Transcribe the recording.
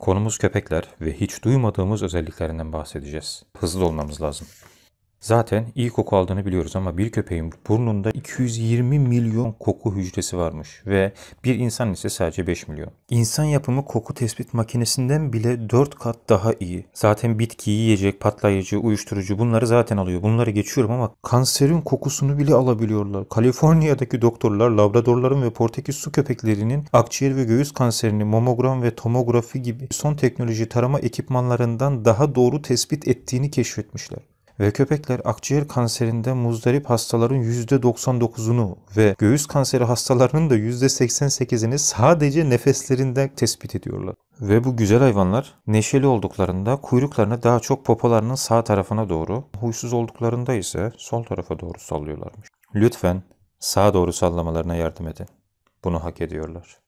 Konumuz köpekler ve hiç duymadığımız özelliklerinden bahsedeceğiz. Hızlı olmamız lazım. Zaten iyi koku aldığını biliyoruz ama bir köpeğin burnunda 220 milyon koku hücresi varmış ve bir insan ise sadece 5 milyon. İnsan yapımı koku tespit makinesinden bile 4 kat daha iyi. Zaten bitki, yiyecek, patlayıcı, uyuşturucu bunları zaten alıyor. Bunları geçiyorum ama kanserin kokusunu bile alabiliyorlar. Kaliforniya'daki doktorlar labradorların ve Portekiz su köpeklerinin akciğer ve göğüs kanserini mamogram ve tomografi gibi son teknoloji tarama ekipmanlarından daha doğru tespit ettiğini keşfetmişler ve köpekler akciğer kanserinde muzdarip hastaların %99'unu ve göğüs kanseri hastalarının da %88'ini sadece nefeslerinde tespit ediyorlar. Ve bu güzel hayvanlar neşeli olduklarında kuyruklarını daha çok popolarının sağ tarafına doğru, huysuz olduklarında ise sol tarafa doğru sallıyorlarmış. Lütfen sağa doğru sallamalarına yardım edin. Bunu hak ediyorlar.